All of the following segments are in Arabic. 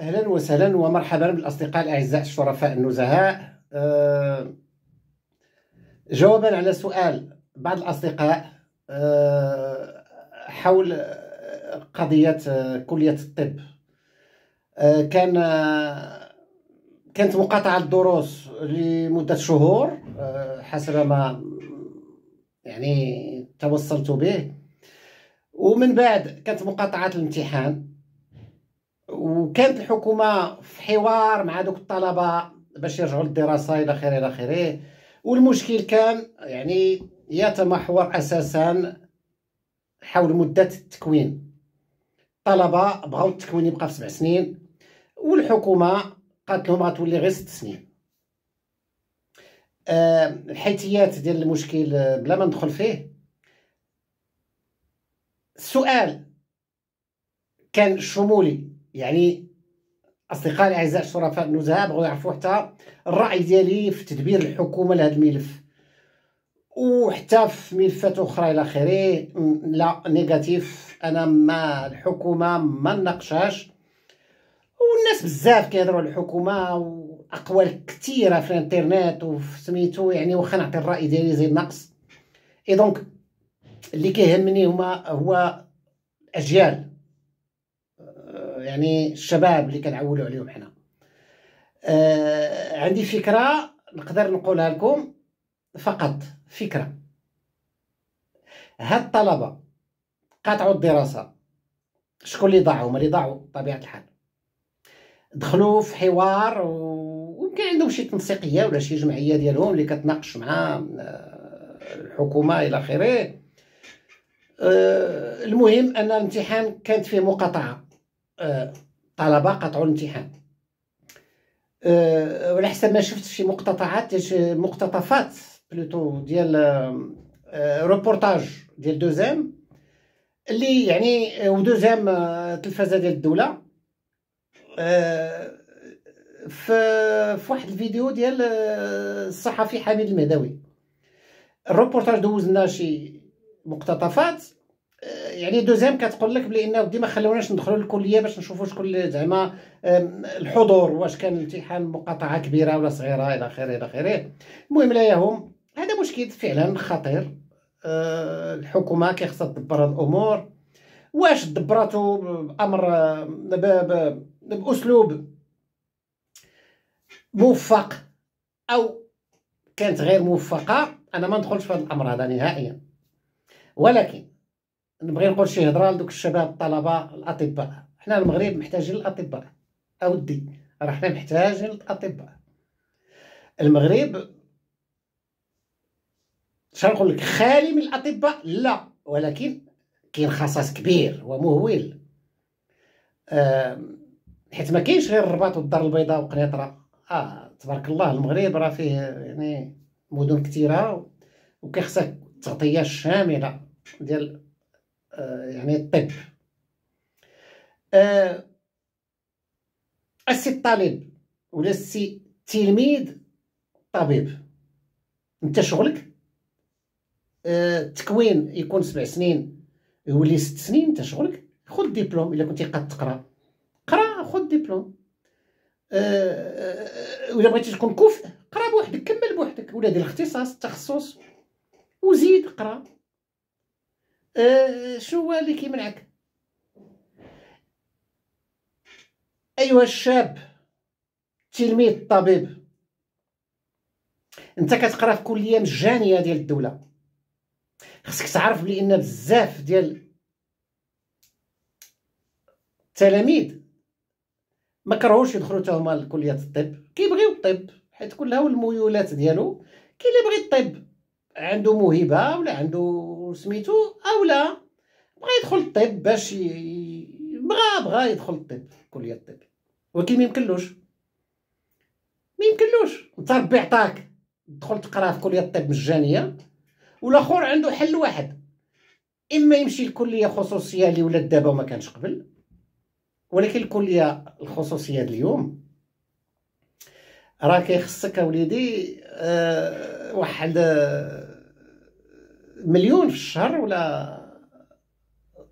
اهلا وسهلا ومرحبا بالاصدقاء الاعزاء الشرفاء النزهاء أه جوابا على سؤال بعض الاصدقاء أه حول قضيه أه، كليه الطب أه كان كانت مقاطعه الدروس لمده شهور أه، حسب ما يعني توصلت به ومن بعد كانت مقاطعه الامتحان وكانت الحكومه في حوار مع دوك الطلبه باش يرجعوا للدراسه الى اخره الى اخره والمشكل كان يعني يتمحور اساسا حول مده التكوين الطلبه بغاو التكوين يبقى في سبع سنين والحكومه قالت لهم غتولي غير ست سنين آه، الحيتيات ديال المشكل آه، بلا ما ندخل فيه السؤال كان شمولي يعني اصدقائي الاعزاء الشرفاء النزهه بغاو يعرفوا حتى الراي ديالي في تدبير الحكومه لهذا الملف وحتى في ملفات اخرى الى اخره لا نيجاتيف انا ما الحكومه ما نناقشهاش والناس بزاف كيهضروا على الحكومه واقوال كثيره في الانترنت وفي سميتو يعني واخا نعطي الراي ديالي زيد نقص اي دونك اللي كيهمني هما هو الاجيال يعني الشباب اللي كنعولوا عليهم حنا آه عندي فكره نقدر نقولها لكم فقط فكره هاد الطلبه قطعوا الدراسه شكون اللي ضاعوا هما اللي ضاعوا بطبيعه الحال دخلوا في حوار ويمكن عندهم شي تنسيقيه ولا شي جمعيه ديالهم اللي كتناقش مع آه، الحكومه الى اخره آه، المهم ان الامتحان كانت فيه مقاطعه آه، طلبه قطعوا الامتحان آه، وعلى حسب ما شفت شي مقتطعات مقتطفات بلوتو ديال روبورتاج آه، ديال دوزام اللي يعني ودوزام التلفازه ديال الدوله في في واحد الفيديو ديال الصحفي حميد المهداوي الروبورتاج دوزنا شي مقتطفات يعني دوزيام كتقول لك بلي انه ديما خلوناش ندخلوا للكليه باش نشوفوا شكون زعما الحضور واش كان الامتحان مقاطعه كبيره ولا صغيره الى اخره الى اخره المهم لا يهم هذا مشكل فعلا خطير أه الحكومه كيخصها تدبر هاد الامور واش دبراتو بامر باسلوب موفق او كانت غير موفقه انا ما ندخلش في هذا الامر هذا نهائيا ولكن نبغي نقول شي هضره لدوك الشباب الطلبه الاطباء حنا المغرب محتاجين الاطباء اودي راه حنا محتاجين الاطباء المغرب شنقول لك خالي من الاطباء لا ولكن كاين خصاص كبير ومهول حيت ما كاينش غير الرباط والدار البيضاء وقنيطره اه تبارك الله المغرب راه فيه يعني مدن كثيره وكيخصك التغطيه الشامله ديال آه، يعني الطب آه، السي الطالب ولا السي التلميذ الطبيب انت شغلك التكوين آه، يكون سبع سنين يولي ست سنين انت شغلك خذ ديبلوم الا كنتي قاد تقرا قرا خذ ديبلوم ااا ولا بغيتي تكون كفء قرا بوحدك كمل بوحدك ولا دير الاختصاص التخصص وزيد قرا آه، شو شو اللي كيمنعك ايها الشاب تلميذ الطبيب انت كتقرا في كليه مجانيه ديال الدوله خصك تعرف بلي ان بزاف ديال التلاميذ ما كرهوش يدخلوا حتى هما لكليه الطب كيبغيو الطب حيت كلها الميولات ديالو كي اللي بغي الطب عنده موهبه ولا عنده سميتو او لا بغى يدخل الطب باش ي... بغى بغى يدخل الطب كلية الطب ولكن ميمكنلوش ميمكنلوش انت ربي عطاك تدخل تقرا في كلية الطب مجانية والاخر عنده حل واحد اما يمشي لكلية خصوصية اللي ولات دابا وما كانش قبل ولكن الكلية الخصوصية اليوم راه كيخصك اوليدي أه واحد آه، مليون في الشهر ولا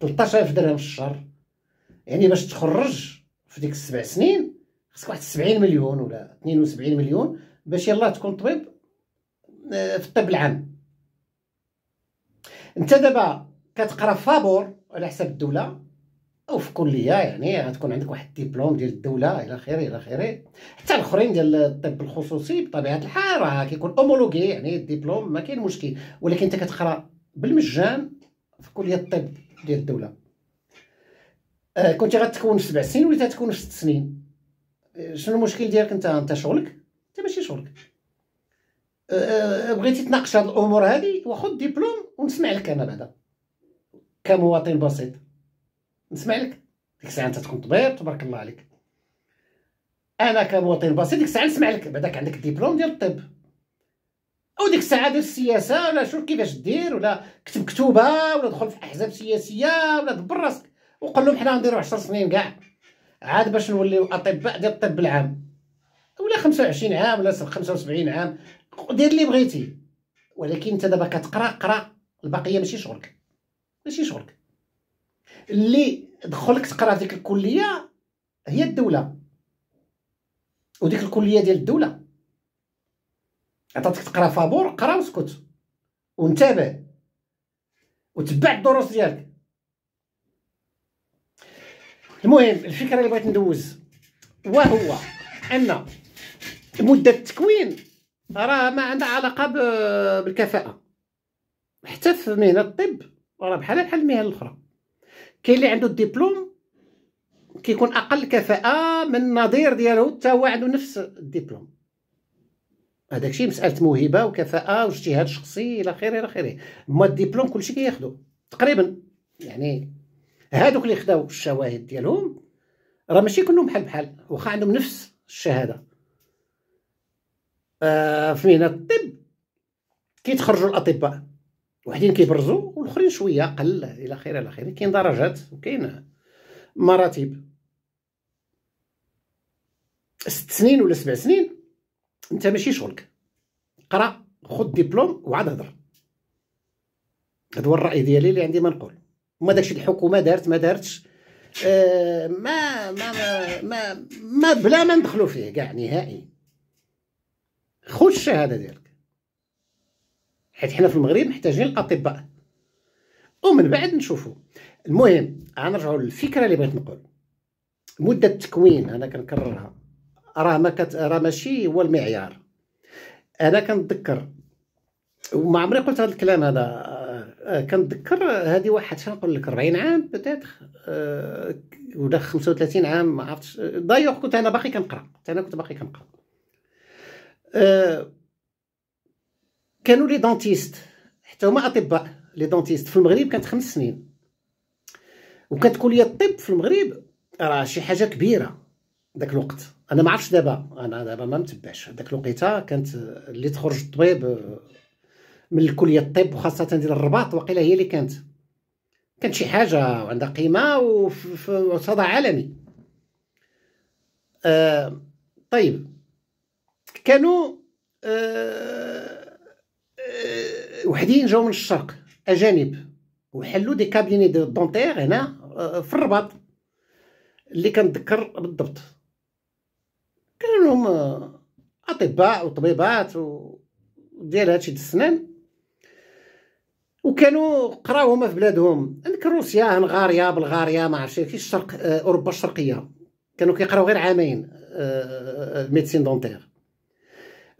13000 درهم في الشهر يعني باش تخرج في ديك السبع سنين خصك واحد 70 مليون ولا 72 مليون باش يلاه تكون طبيب آه، في الطب العام انت دابا كتقرا فابور على حساب الدوله او في كليه يعني غتكون عندك واحد الدبلوم ديال الدوله الى اخره الى اخره حتى الاخرين ديال الطب الخصوصي بطبيعه الحال راه كيكون اومولوغي يعني الدبلوم ما كاين مشكل ولكن انت كتقرا بالمجان في كليه الطب ديال الدوله آه كنتي غتكون في سبع سنين وليت غتكون في ست سنين آه، شنو المشكل ديالك انت انت شغلك انت ماشي شغلك آه, آه،, آه، بغيتي تناقش هاد الامور هادي وخذ دبلوم ونسمع لك انا بعدا كمواطن بسيط نسمع لك ديك الساعه انت تكون طبيب تبارك الله عليك انا كمواطن بسيط ديك الساعه نسمع لك بعداك عندك ديبلوم ديال الطب او ديك الساعه دير السياسه ولا شوف كيفاش دير ولا كتب كتوبه ولا دخل في احزاب سياسيه ولا دبر راسك وقول لهم حنا غنديروا 10 سنين كاع عاد باش نوليو اطباء ديال الطب العام ولا 25 عام ولا 75 عام دير اللي بغيتي ولكن انت دابا كتقرا قرا البقيه ماشي شغلك ماشي شغلك اللي دخلك تقرا ديك الكليه هي الدوله وديك الكليه ديال الدوله عطاتك تقرا فابور قرا واسكت وانتبه وتبع الدروس ديالك المهم الفكره اللي بغيت ندوز وهو ان مده التكوين راه ما عندها علاقه بالكفاءه حتى في مهنه الطب راه بحالها بحال المهن الاخرى كاين اللي عنده الدبلوم كيكون اقل كفاءه من النظير ديالو حتى هو عنده نفس الدبلوم هذاك الشيء مساله موهبه وكفاءه واجتهاد شخصي الى اخره الى اخره ما الدبلوم كلشي كياخذو تقريبا يعني هادوك اللي خداو الشواهد ديالهم راه ماشي كلهم بحال بحال واخا عندهم نفس الشهاده آه في مهنه الطب كيتخرجوا الاطباء وحدين كيبرزوا والاخرين شويه اقل الى اخره الى اخره كاين درجات وكاين مراتب ست سنين ولا سبع سنين انت ماشي شغلك قرا خد دبلوم وعاد هضر هذا هو الراي ديالي اللي عندي ما نقول وما داكشي الحكومه دارت ما دارتش آه ما, ما ما ما بلا ما ندخلو فيه كاع نهائي خذ الشهاده ديالك حيت حنا في المغرب محتاجين الاطباء ومن بعد نشوفوا المهم غنرجعوا للفكره اللي بغيت نقول مده التكوين انا كنكررها راه ما كت... راه ماشي هو المعيار انا كنتذكر وما عمري قلت هذا الكلام هذا آه، كنتذكر هذه واحد نقول لك 40 عام بدات أه ولا 35 عام ما عرفتش دايوغ كنت انا باقي كنقرا كنت انا كنت باقي كنقرا أه كانوا لي دونتيست حتى هما اطباء لي دونتيست في المغرب كانت خمس سنين وكانت كليه الطب في المغرب راه شي حاجه كبيره داك الوقت انا ما عرفتش دابا انا دابا ما متبعش داك الوقيته كانت اللي تخرج الطبيب آه، من كليه الطب وخاصه ديال الرباط وقيله هي اللي كانت كانت شي حاجه وعندها قيمه وصدى صدى عالمي آه طيب كانوا آه وحدين جاو من الشرق اجانب وحلوا دي كابيني دو دونتير هنا آه، في الرباط اللي كنتذكر بالضبط كانوا لهم آه، اطباء وطبيبات و ديال هادشي ديال السنان وكانوا قراو هما في بلادهم عندك روسيا هنغاريا بلغاريا ما عرفتش في الشرق آه، اوروبا الشرقيه كانوا كيقراو غير عامين ميديسين دونتير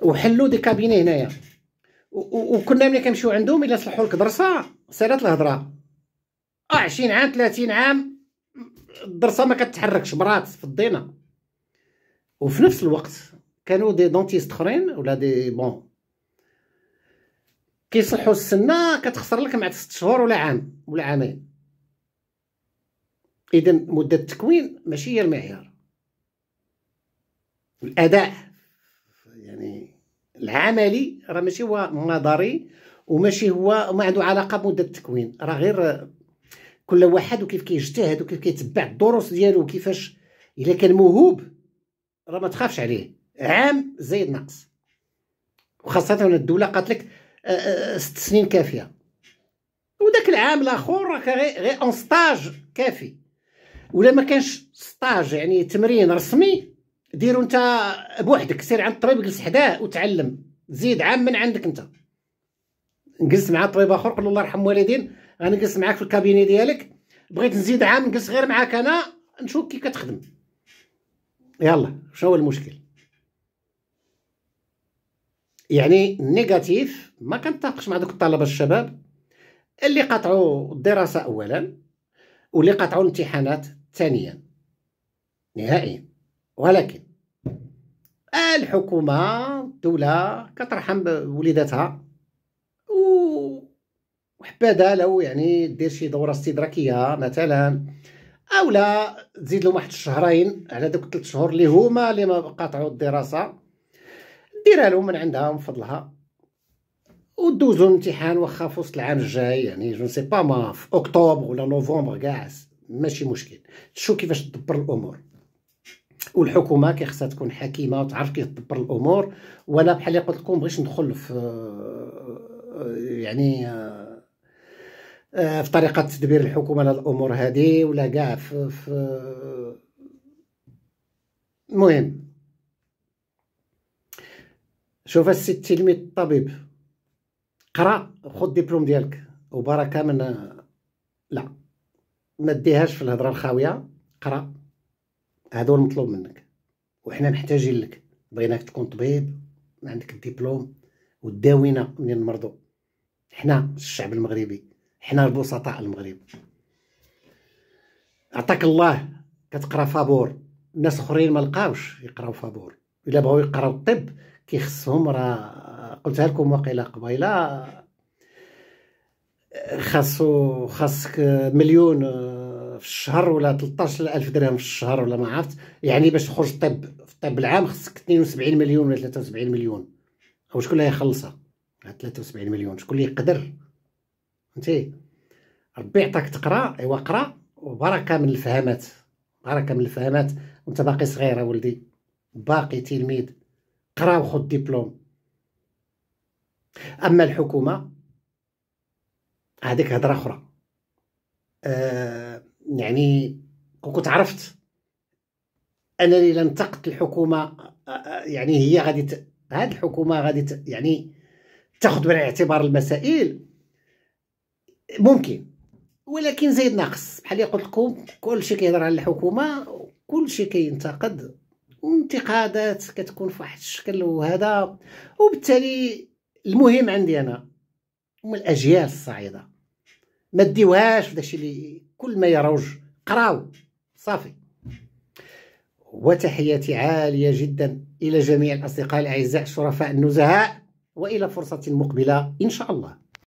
وحلوا دي كابيني هنايا وكنا ملي كنمشيو عندهم الا صلحوا لك درسه سالات الهضره اه 20 عام 30 عام الدرسه ما كتحركش برات في الضينه وفي نفس الوقت كانوا دي دونتيست اخرين ولا دي بون كيصلحوا السنه كتخسر لك مع 6 شهور ولا عام ولا عامين اذا مده التكوين ماشي هي المعيار الاداء يعني العملي راه ماشي هو نظري وماشي هو ما عنده علاقه بمده التكوين راه غير كل واحد وكيف كيجتهد وكيف كيتبع الدروس ديالو وكيفاش الا كان موهوب راه ما تخافش عليه عام زايد ناقص وخاصه الدوله قالت لك آه، آه، آه، ست سنين كافيه وداك العام الاخر راه غير اون ستاج كافي ولا ما كانش ستاج يعني تمرين رسمي ديرو انت بوحدك سير عند الطبيب جلس حداه وتعلم زيد عام من عندك انت نجلس مع طبيب اخر قول الله يرحم الوالدين انا جلس معاك في الكابيني ديالك بغيت نزيد عام نجلس غير معاك انا نشوف كي كتخدم يلا شنو هو المشكل يعني نيجاتيف ما كنتفقش مع دوك الطلبه الشباب اللي قطعوا الدراسه اولا واللي قطعوا الامتحانات ثانيا نهائيا ولكن الحكومه الدوله كترحم وليداتها وحباده لو يعني دير شي دوره استدراكيه مثلا اولا تزيد لهم واحد الشهرين على دوك تلت شهور اللي هما اللي ما قاطعوا الدراسه ديرها لهم من عندها من فضلها ودوزو الامتحان واخا في وسط العام الجاي يعني جو سي با ما في اكتوبر ولا نوفمبر كاع ماشي مشكل تشوف كيفاش تدبر الامور والحكومه كيخصها تكون حكيمه وتعرف كيف تدبر الامور وانا بحال اللي قلت لكم بغيتش ندخل في يعني في طريقه تدبير الحكومه لهاد الامور هذه ولا كاع في, في المهم شوف السيد التلميذ الطبيب قرا خذ الدبلوم ديالك وبركه من لا ما ديهاش في الهضره الخاويه قرا هذا هو المطلوب منك وحنا محتاجين لك بغيناك تكون طبيب عندك الدبلوم وتداوينا منين نمرضوا حنا الشعب المغربي حنا البسطاء المغرب عطاك الله كتقرا فابور الناس اخرين ما لقاوش يقراو فابور الا بغاو يقراو الطب كيخصهم راه قلتها لكم واقيلا قبيله خاصو خاصك مليون في الشهر ولا 13000 درهم في الشهر ولا ما عرفت يعني باش تخرج الطب في الطب العام خصك 72 مليون ولا 73 مليون او شكون اللي يخلصها 73 مليون شكون اللي يقدر فهمتي ربي عطاك تقرا ايوا قرا وبركه من الفهامات بركه من الفهامات وانت باقي صغير ولدي باقي تلميذ قرا وخذ دبلوم اما الحكومه هذيك هضره اخرى أه يعني كنت عرفت انا اللي انتقد الحكومه يعني هي غادي هذه الحكومه غادي يعني تاخذ بالاعتبار المسائل ممكن ولكن زيد ناقص بحال اللي قلت لكم كلشي كيهضر على الحكومه شيء كينتقد وانتقادات كتكون في واحد الشكل وهذا وبالتالي المهم عندي انا هما الاجيال الصاعده ما ديوهاش في داكشي اللي كل ما يروج قراو صافي وتحياتي عالية جدا إلى جميع الأصدقاء الأعزاء الشرفاء النزهاء وإلى فرصة مقبلة إن شاء الله